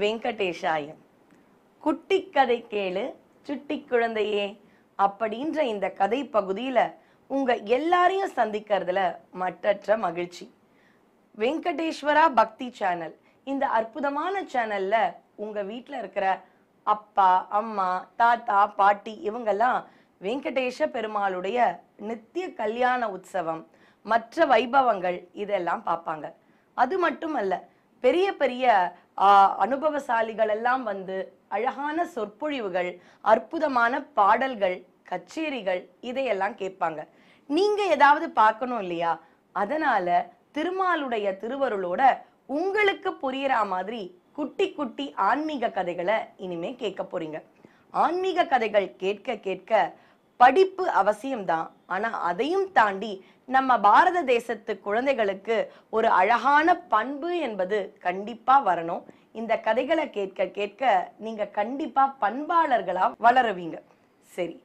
வெங்கடேஷாயம் குட்டி கதை கேளு சுட்டி குழந்தையே அப்படின்ற இந்த கதை பகுதியில் உங்கள் எல்லாரையும் சந்திக்கிறதுல மற்றற்ற மகிழ்ச்சி வெங்கடேஸ்வரா பக்தி சேனல் இந்த அற்புதமான சேனலில் உங்கள் வீட்டில் இருக்கிற அப்பா அம்மா தாத்தா பாட்டி இவங்கெல்லாம் வெங்கடேஷ பெருமாளுடைய நித்திய கல்யாண உற்சவம் மற்ற வைபவங்கள் இதெல்லாம் பார்ப்பாங்க அது மட்டும் அல்ல பெரிய பெரிய அனுபவசாலிகள் எல்லாம் வந்து அழகான சொற்பொழிவுகள் அற்புதமான பாடல்கள் கச்சேரிகள் இதையெல்லாம் கேட்பாங்க நீங்க ஏதாவது பார்க்கணும் இல்லையா அதனால திருமாலுடைய திருவருளோட உங்களுக்கு புரியற மாதிரி குட்டி குட்டி ஆன்மீக கதைகளை இனிமே கேட்க போறீங்க ஆன்மீக கதைகள் கேட்க கேட்க படிப்பு அவசியம்தான் ஆனா அதையும் தாண்டி நம்ம பாரத தேசத்து குழந்தைகளுக்கு ஒரு அழகான பண்பு என்பது கண்டிப்பா வரணும் இந்த கதைகளை கேட்க கேட்க நீங்க கண்டிப்பா பண்பாளர்களா வளருவீங்க சரி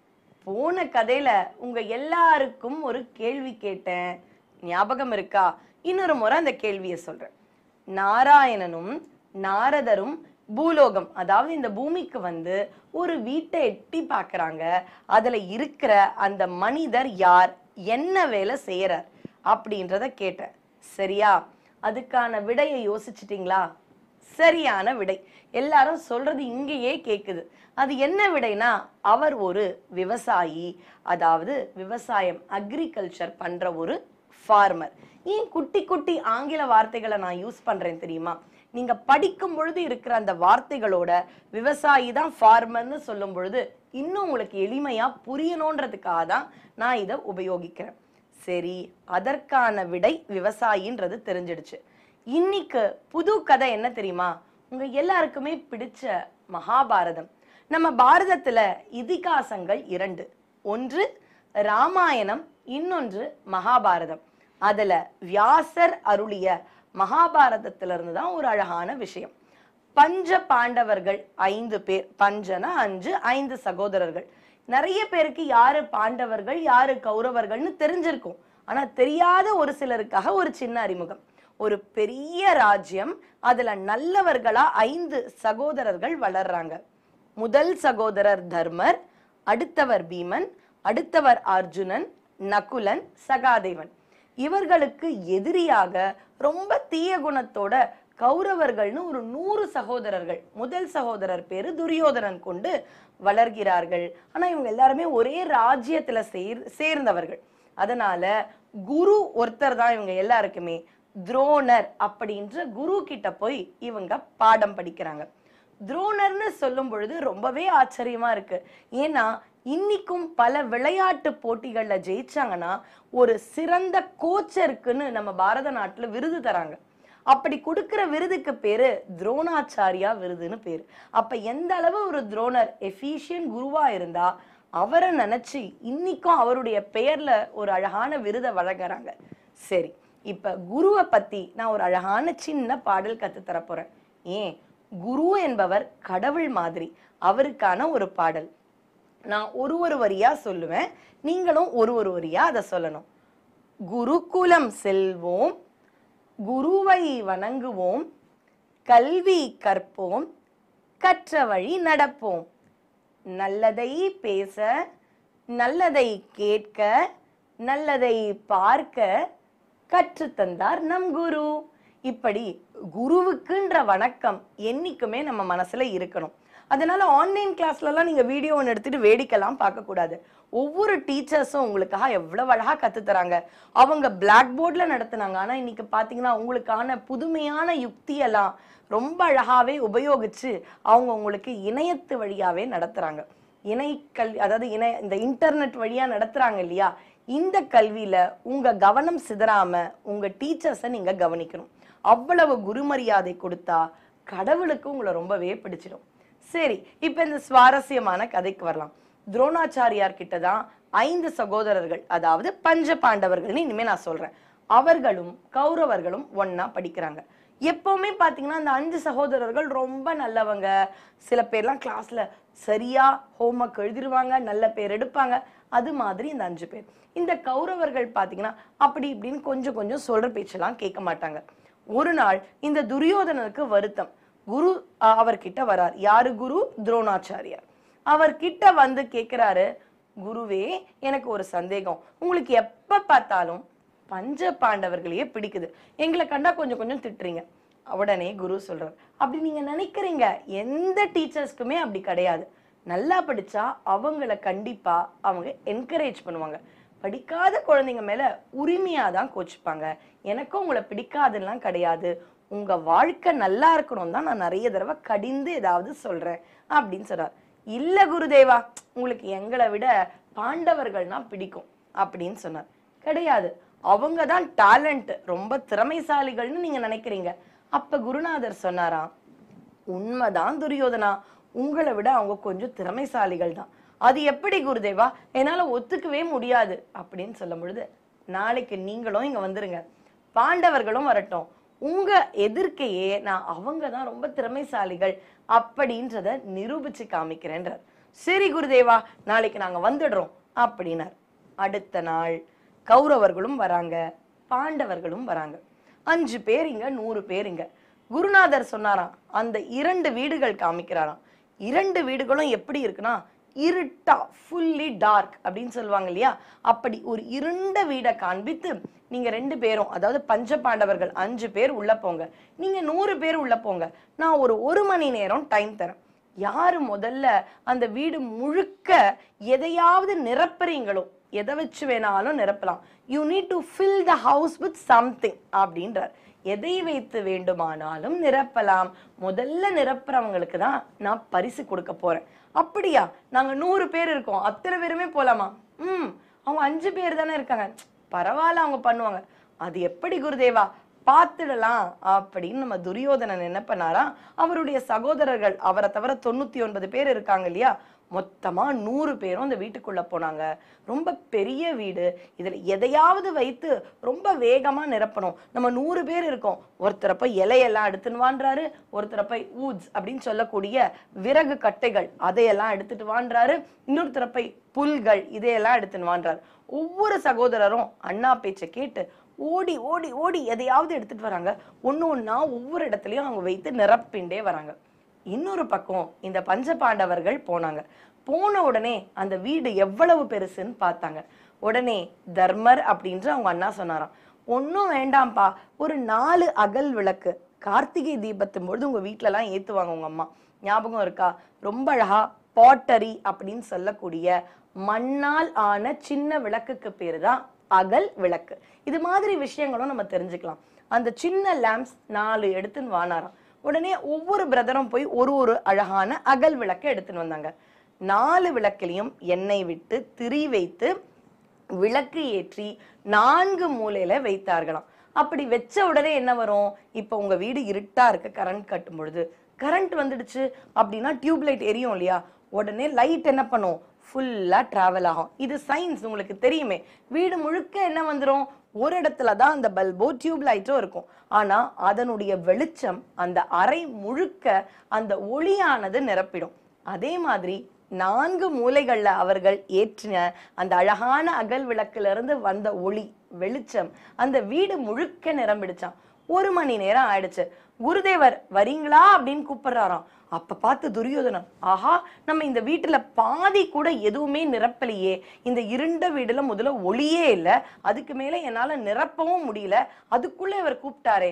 போன கதையில உங்க எல்லாருக்கும் ஒரு கேள்வி கேட்டேன் ஞாபகம் இருக்கா இன்னொரு முறை அந்த கேள்வியை சொல்றேன் நாராயணனும் நாரதரும் பூலோகம் அதாவது இந்த பூமிக்கு வந்து ஒரு வீட்டை எட்டி பார்க்குறாங்க அதில் இருக்கிற அந்த மனிதர் யார் என்ன வேலை செய்கிறார் அப்படின்றத கேட்டேன் சரியா அதுக்கான விடையை யோசிச்சிட்டிங்களா சரியான விடை எல்லாரும் சொல்றது இங்கேயே கேட்குது அது என்ன விடைனா அவர் ஒரு விவசாயி அதாவது விவசாயம் அக்ரிகல்ச்சர் பண்ற ஒரு ஃபார்மர் ஏன் குட்டி குட்டி ஆங்கில வார்த்தைகளை நான் யூஸ் பண்றேன் தெரியுமா நீங்க படிக்கும் பொழுது இருக்கிற அந்த வார்த்தைகளோட விவசாயி தான் ஃபார்மர்னு சொல்லும் பொழுது இன்னும் உங்களுக்கு எளிமையா புரியணுன்றதுக்காக தான் நான் இதை உபயோகிக்கிறேன் சரி அதற்கான விடை விவசாயின்றது தெரிஞ்சிடுச்சு இன்னைக்கு புது கதை என்ன தெரியுமா உங்க எல்லாருக்குமே பிடிச்ச மகாபாரதம் நம்ம பாரதத்துல இதிகாசங்கள் இரண்டு ஒன்று ராமாயணம் இன்னொன்று மகாபாரதம் அதுல வியாசர் அருளிய மகாபாரதத்திலிருந்து தான் ஒரு அழகான விஷயம் பஞ்ச பாண்டவர்கள் ஐந்து பேர் பஞ்சனா அஞ்சு ஐந்து சகோதரர்கள் நிறைய பேருக்கு யாரு பாண்டவர்கள் யாரு கௌரவர்கள்னு தெரிஞ்சிருக்கும் ஆனா தெரியாத ஒரு சிலருக்காக ஒரு சின்ன அறிமுகம் ஒரு பெரிய ராஜ்யம் அதுல நல்லவர்களா ஐந்து சகோதரர்கள் வளர்றாங்க முதல் சகோதரர் தர்மர் அடுத்தவர் பீமன் அடுத்தவர் அர்ஜுனன் நகுலன் சகாதேவன் இவர்களுக்கு எதிரியாக ரொம்ப தீய குணத்தோட கௌரவர்கள்னு ஒரு நூறு சகோதரர்கள் முதல் சகோதரர் பேரு துரியோதனன் கொண்டு வளர்கிறார்கள் ஆனா இவங்க எல்லாருமே ஒரே ராஜ்யத்துல சேர் சேர்ந்தவர்கள் அதனால குரு ஒருத்தர் தான் இவங்க எல்லாருக்குமே துரோணர் அப்படின்ற குரு கிட்ட போய் இவங்க பாடம் படிக்கிறாங்க துரோணர்னு சொல்லும் பொழுது ரொம்பவே ஆச்சரியமா இருக்கு ஏன்னா இன்னைக்கும் பல விளையாட்டு போட்டிகளில் ஜெயிச்சாங்கன்னா ஒரு சிறந்த கோச்சருக்குன்னு நம்ம பாரத நாட்டில் விருது தராங்க அப்படி கொடுக்குற விருதுக்கு பேரு துரோணாச்சாரியா விருதுன்னு பேரு அப்ப எந்த அளவு ஒரு துரோணர் எஃபிஷியன் குருவா இருந்தா அவரை நினைச்சு இன்னைக்கும் அவருடைய பெயர்ல ஒரு அழகான விருதை வழங்குறாங்க சரி இப்ப குருவை பத்தி நான் ஒரு அழகான சின்ன பாடல் கத்து தரப்போறேன் ஏன் குரு என்பவர் கடவுள் மாதிரி அவருக்கான ஒரு பாடல் நான் ஒரு ஒரு வரியாக சொல்லுவேன் நீங்களும் ஒரு ஒரு வரியாக அதை சொல்லணும் குருகுலம் செல்வோம் குருவை வணங்குவோம் கல்வி கற்போம் கற்ற வழி நடப்போம் நல்லதை பேச நல்லதை கேட்க நல்லதை பார்க்க கற்றுத்தந்தார் நம் குரு இப்படி குருவுக்குன்ற வணக்கம் என்றைக்குமே நம்ம மனசில் இருக்கணும் அதனால் ஆன்லைன் கிளாஸ்லலாம் நீங்கள் வீடியோ ஒன்று எடுத்துகிட்டு வேடிக்கைலாம் பார்க்கக்கூடாது ஒவ்வொரு டீச்சர்ஸும் உங்களுக்காக எவ்வளோ அழகாக கற்றுத்தராங்க அவங்க பிளாக் போர்டில் நடத்துனாங்க ஆனால் இன்றைக்கி பார்த்தீங்கன்னா உங்களுக்கான புதுமையான யுக்தியெல்லாம் ரொம்ப அழகாகவே உபயோகித்து அவங்க உங்களுக்கு இணையத்து வழியாகவே நடத்துகிறாங்க இணை கல்வி அதாவது இணை இந்த இன்டர்நெட் வழியாக நடத்துகிறாங்க இல்லையா இந்த கல்வியில் உங்கள் கவனம் சிதறாமல் உங்கள் டீச்சர்ஸை நீங்கள் கவனிக்கணும் அவ்வளவு குருமரியாதை கொடுத்தா கடவுளுக்கு உங்களை ரொம்பவே பிடிச்சிடும் சரி இப்போ இந்த சுவாரஸ்யமான கதைக்கு வரலாம் துரோணாச்சாரியார் தான் ஐந்து சகோதரர்கள் அதாவது பஞ்ச பாண்டவர்கள்னு இனிமே நான் சொல்றேன் அவர்களும் கௌரவர்களும் ஒன்னா படிக்கிறாங்க எப்பவுமே பார்த்தீங்கன்னா அந்த அஞ்சு சகோதரர்கள் ரொம்ப நல்லவங்க சில பேர்லாம் கிளாஸ்ல சரியா ஹோம்ஒர்க் எழுதிருவாங்க நல்ல பேர் எடுப்பாங்க அது மாதிரி இந்த அஞ்சு பேர் இந்த கௌரவர்கள் பார்த்தீங்கன்னா அப்படி இப்படின்னு கொஞ்சம் கொஞ்சம் சொல்ற பேச்செல்லாம் கேட்க மாட்டாங்க ஒரு நாள் இந்த துரியோதனனுக்கு வருத்தம் குரு அவர்கிட்ட வரார் யாரு குரு துரோணாச்சாரியார் அவர் கிட்ட வந்து கேட்குறாரு குருவே எனக்கு ஒரு சந்தேகம் உங்களுக்கு எப்போ பார்த்தாலும் பஞ்ச பாண்டவர்களையே பிடிக்குது எங்களை கண்டா கொஞ்சம் கொஞ்சம் திட்டுறீங்க உடனே குரு சொல்றார் அப்படி நீங்க நினைக்கிறீங்க எந்த டீச்சர்ஸ்க்குமே அப்படி கிடையாது நல்லா படிச்சா அவங்கள கண்டிப்பா அவங்க என்கரேஜ் பண்ணுவாங்க படிக்காத குழந்தைங்க மேல உரிமையா தான் கோச்சிப்பாங்க எனக்கும் உங்களை பிடிக்காதுலாம் கிடையாது உங்கள் வாழ்க்கை நல்லா இருக்கணும் தான் நான் நிறைய தடவை கடிந்து ஏதாவது சொல்கிறேன் அப்படின்னு சொன்னார் இல்லை குருதேவா உங்களுக்கு எங்களை விட பாண்டவர்கள்னா பிடிக்கும் அப்படின்னு சொன்னார் கிடையாது அவங்க தான் டேலண்ட் ரொம்ப திறமைசாலிகள்னு நீங்கள் நினைக்கிறீங்க அப்போ குருநாதர் சொன்னாராம் உண்மைதான் துரியோதனா உங்களை விட அவங்க கொஞ்சம் திறமைசாலிகள் தான் அது எப்படி குருதேவா என்னால் ஒத்துக்கவே முடியாது அப்படின்னு சொல்லும் பொழுது நாளைக்கு நீங்களும் இங்கே வந்துருங்க பாண்டவர்களும் வரட்டும் உங்கள் எதிர்க்கையே நான் அவங்க தான் ரொம்ப திறமைசாலிகள் அப்படின்றத நிரூபித்து காமிக்கிறேன்றார் சரி குருதேவா நாளைக்கு நாங்கள் வந்துடுறோம் அப்படின்னார் அடுத்த நாள் கௌரவர்களும் வராங்க பாண்டவர்களும் வராங்க அஞ்சு பேர் நூறு பேருங்க குருநாதர் சொன்னாராம் அந்த இரண்டு வீடுகள் காமிக்கிறாராம் இரண்டு வீடுகளும் எப்படி இருக்குன்னா இருட்டா ஃபுல்லி டார்க் அப்படின்னு சொல்லுவாங்க இல்லையா அப்படி ஒரு இருண்ட வீடை காண்பித்து நீங்கள் ரெண்டு பேரும் அதாவது பஞ்ச பாண்டவர்கள் அஞ்சு பேர் உள்ளே போங்க நீங்கள் நூறு பேர் உள்ளே போங்க நான் ஒரு ஒரு மணி நேரம் டைம் தரேன் யார் முதல்ல அந்த வீடு முழுக்க எதையாவது நிரப்புறீங்களோ எதை வச்சு வேணாலும் நிரப்பலாம் you need to fill the house with something அப்படின்றார் எதை வைத்து வேண்டுமானாலும் நிரப்பலாம் முதல்ல நிரப்புறவங்களுக்கு தான் நான் பரிசு கொடுக்க போகிறேன் அப்படியா நாங்கள் நூறு பேர் இருக்கோம் அத்தனை பேருமே போகலாமா ம் அவங்க அஞ்சு பேர் தானே இருக்காங்க பரவாயில்ல அவங்க பண்ணுவாங்க அது எப்படி குருதேவா பார்த்துடலாம் அப்படின்னு நம்ம துரியோதனன் என்ன பண்ணாரா அவருடைய சகோதரர்கள் அவரை தவிர தொண்ணூத்தி ஒன்பது பேர் இருக்காங்க இல்லையா மொத்தமாக நூறு பேரும் அந்த வீட்டுக்குள்ளே போனாங்க ரொம்ப பெரிய வீடு இதில் எதையாவது வைத்து ரொம்ப வேகமாக நிரப்பணும் நம்ம நூறு பேர் இருக்கோம் ஒருத்தரை போய் இலையெல்லாம் எடுத்துன்னு வாண்டுறாரு ஒருத்தரை போய் ஊட்ஸ் அப்படின்னு சொல்லக்கூடிய விறகு கட்டைகள் அதையெல்லாம் எடுத்துட்டு வாண்டுறாரு இன்னொருத்தரை போய் புல்கள் இதையெல்லாம் எடுத்துன்னு வாண்டுறாரு ஒவ்வொரு சகோதரரும் அண்ணா பேச்சை கேட்டு ஓடி ஓடி ஓடி எதையாவது எடுத்துட்டு வராங்க ஒன்று ஒன்றா ஒவ்வொரு இடத்துலையும் அவங்க வைத்து நிரப்பிண்டே வராங்க இன்னொரு பக்கம் இந்த பஞ்ச பாண்டவர்கள் போனாங்க போன உடனே அந்த வீடு எவ்வளவு பெருசுன்னு பார்த்தாங்க உடனே தர்மர் அப்படின்ற அவங்க அண்ணா சொன்னாராம் ஒன்றும் வேண்டாம்ப்பா ஒரு நாலு அகல் விளக்கு கார்த்திகை தீபத்தும் பொழுது உங்கள் வீட்டிலலாம் ஏற்றுவாங்க உங்கள் அம்மா ஞாபகம் இருக்கா ரொம்ப அழகாக பாட்டரி அப்படின்னு சொல்லக்கூடிய மண்ணால் ஆன சின்ன விளக்குக்கு பேர் தான் அகல் விளக்கு இது மாதிரி விஷயங்களும் நம்ம தெரிஞ்சுக்கலாம் அந்த சின்ன லேம்ப்ஸ் நாலு எடுத்துன்னு வானாராம் உடனே ஒவ்வொரு பிரதரும் போய் ஒரு ஒரு அழகான அகல் விளக்கை எடுத்துன்னு வந்தாங்க நாலு விளக்கிலையும் எண்ணெய் விட்டு திரி வைத்து விளக்கு ஏற்றி நான்கு மூலையில வைத்தார்களாம் அப்படி வச்ச உடனே என்ன வரும் இப்போ உங்க வீடு இருட்டா இருக்கு கரண்ட் கட்டும் பொழுது கரண்ட் வந்துடுச்சு அப்படின்னா டியூப்லைட் எரியும் இல்லையா உடனே லைட் என்ன பண்ணும் ஃபுல்லாக ட்ராவல் ஆகும் இது சயின்ஸ் உங்களுக்கு தெரியுமே வீடு முழுக்க என்ன வந்துடும் ஒரு இடத்துல தான் அந்த பல்போ டியூப் லைட்டோ இருக்கும் ஆனால் அதனுடைய வெளிச்சம் அந்த அறை முழுக்க அந்த ஒளியானது நிரப்பிடும் அதே மாதிரி நான்கு மூலைகளில் அவர்கள் ஏற்றின அந்த அழகான அகல் விளக்கிலிருந்து வந்த ஒளி வெளிச்சம் அந்த வீடு முழுக்க நிரம்பிடுச்சான் ஒரு மணி நேரம் ஆயிடுச்சு குருதேவர் வரீங்களா அப்படின்னு கூப்பிடுறாராம் அப்ப பார்த்து துரியோதனன் ஆஹா நம்ம இந்த வீட்டுல பாதி கூட எதுவுமே நிரப்பலையே இந்த இருண்ட வீடுல முதல்ல ஒளியே இல்லை அதுக்கு மேல என்னால நிரப்பவும் முடியல அதுக்குள்ள இவர் கூப்பிட்டாரே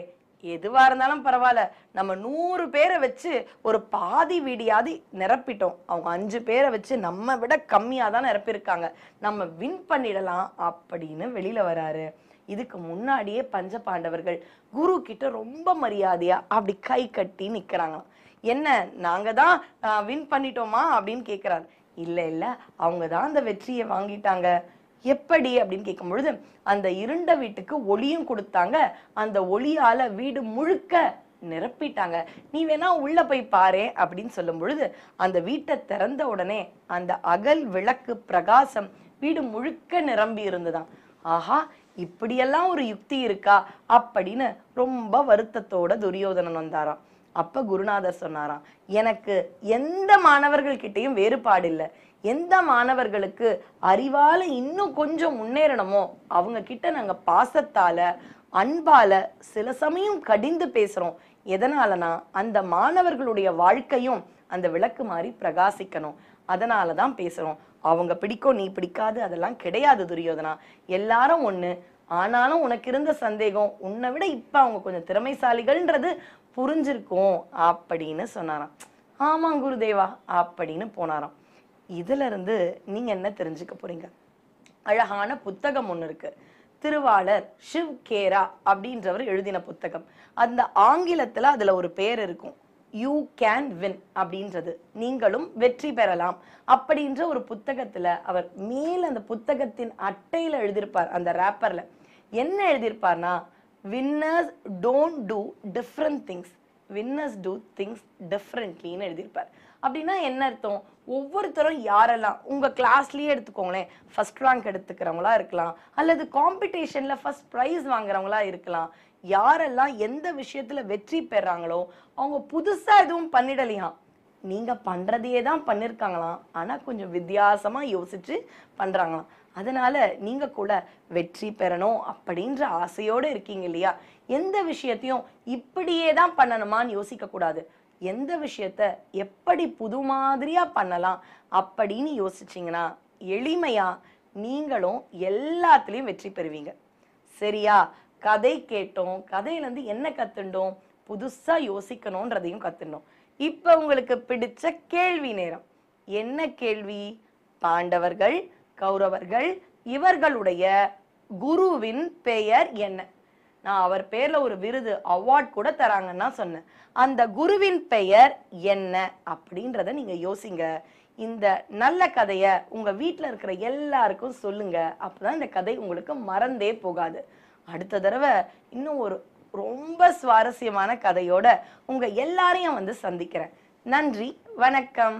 எதுவா இருந்தாலும் பரவாயில்ல நம்ம நூறு பேரை வச்சு ஒரு பாதி வீடியாதி நிரப்பிட்டோம் அவங்க அஞ்சு பேரை வச்சு நம்ம விட கம்மியாக தான் நிரப்பியிருக்காங்க நம்ம வின் பண்ணிடலாம் அப்படின்னு வெளியில வராரு இதுக்கு முன்னாடியே பஞ்ச பாண்டவர்கள் குரு கிட்ட ரொம்ப மரியாதையா அப்படி கை கட்டி நிக்கிறாங்களாம் என்ன நாங்க தான் வின் பண்ணிட்டோமா அப்படின்னு கேட்கிறாரு இல்ல இல்ல அவங்க தான் அந்த வெற்றியை வாங்கிட்டாங்க எப்படி அப்படின்னு கேட்கும் பொழுது அந்த இருண்ட வீட்டுக்கு ஒளியும் கொடுத்தாங்க அந்த ஒளியால வீடு முழுக்க நிரப்பிட்டாங்க நீ வேணா உள்ள போய் பாரு அப்படின்னு சொல்லும் பொழுது அந்த வீட்டை திறந்த உடனே அந்த அகல் விளக்கு பிரகாசம் வீடு முழுக்க நிரம்பி இருந்ததுதான் ஆஹா இப்படியெல்லாம் ஒரு யுக்தி இருக்கா அப்படின்னு ரொம்ப வருத்தத்தோட துரியோதனன் வந்தாராம் அப்ப குருநாதர் சொன்னாராம் எனக்கு எந்த மாணவர்கள் கிட்டேயும் வேறுபாடு இல்லை எந்த மாணவர்களுக்கு அறிவால இன்னும் கொஞ்சம் முன்னேறணுமோ அவங்க கிட்ட நாங்க பாசத்தால அன்பால சில சமயம் கடிந்து பேசுறோம் எதனாலனா அந்த மாணவர்களுடைய வாழ்க்கையும் அந்த விளக்கு மாதிரி பிரகாசிக்கணும் அதனால தான் பேசுகிறோம் அவங்க பிடிக்கும் நீ பிடிக்காது அதெல்லாம் கிடையாது துரியோதனா எல்லாரும் ஒன்று ஆனாலும் உனக்கு இருந்த சந்தேகம் உன்னை விட இப்போ அவங்க கொஞ்சம் திறமைசாலிகள்ன்றது புரிஞ்சிருக்கும் அப்படின்னு சொன்னாராம் ஆமாம் குருதேவா அப்படின்னு போனாராம் இதிலிருந்து நீங்கள் என்ன தெரிஞ்சுக்க போகிறீங்க அழகான புத்தகம் ஒன்று இருக்குது திருவாளர் ஷிவ் கேரா அப்படின்றவர் எழுதின புத்தகம் அந்த ஆங்கிலத்தில் அதில் ஒரு பேர் இருக்கும் யூ கேன் வின் அப்படின்றது நீங்களும் வெற்றி பெறலாம் அப்படின்ற ஒரு புத்தகத்தில் அவர் மேல் அந்த புத்தகத்தின் அட்டையில் எழுதியிருப்பார் அந்த ரேப்பரில் என்ன எழுதியிருப்பார்னா winners don't do different things winners do things டிஃப்ரெண்ட்லின்னு எழுதியிருப்பார் அப்படின்னா என்ன அர்த்தம் ஒவ்வொருத்தரும் யாரெல்லாம் உங்கள் கிளாஸ்லேயே எடுத்துக்கோங்களேன் ஃபஸ்ட் ரேங்க் எடுத்துக்கிறவங்களா இருக்கலாம் அல்லது காம்படிஷனில் ஃபஸ்ட் ப்ரைஸ் வாங்குறவங்களா இருக்கலாம் யாரெல்லாம் எந்த விஷயத்தில் வெற்றி பெறாங்களோ அவங்க புதுசாக எதுவும் பண்ணிடலையாம் நீங்கள் பண்ணுறதையே தான் பண்ணியிருக்காங்களாம் ஆனால் கொஞ்சம் வித்தியாசமாக யோசிச்சு பண்ணுறாங்களாம் அதனால் நீங்கள் கூட வெற்றி பெறணும் அப்படின்ற ஆசையோடு இருக்கீங்க இல்லையா எந்த விஷயத்தையும் இப்படியே தான் பண்ணணுமான்னு யோசிக்கக்கூடாது எந்த விஷயத்த எப்படி புது மாதிரியாக பண்ணலாம் அப்படின்னு யோசிச்சிங்கன்னா எளிமையாக நீங்களும் எல்லாத்துலேயும் வெற்றி பெறுவீங்க சரியா கதை கேட்டோம் கதையிலேருந்து என்ன கற்றுண்டோம் புதுசாக யோசிக்கணுன்றதையும் கற்றுண்டோம் இப்போ உங்களுக்கு பிடிச்ச கேள்வி நேரம் என்ன கேள்வி பாண்டவர்கள் கௌரவர்கள் இவர்களுடைய குருவின் பெயர் என்ன நான் அவர் பேர்ல ஒரு விருது அவார்ட் கூட தராங்கன்னா சொன்னேன் அந்த குருவின் பெயர் என்ன அப்படின்றத நீங்க யோசிங்க இந்த நல்ல கதையை உங்க வீட்டில் இருக்கிற எல்லாருக்கும் சொல்லுங்க அப்பதான் இந்த கதை உங்களுக்கு மறந்தே போகாது அடுத்த தடவை இன்னும் ஒரு ரொம்ப சுவாரஸ்யமான கதையோட உங்க எல்லாரையும் வந்து சந்திக்கிறேன் நன்றி வணக்கம்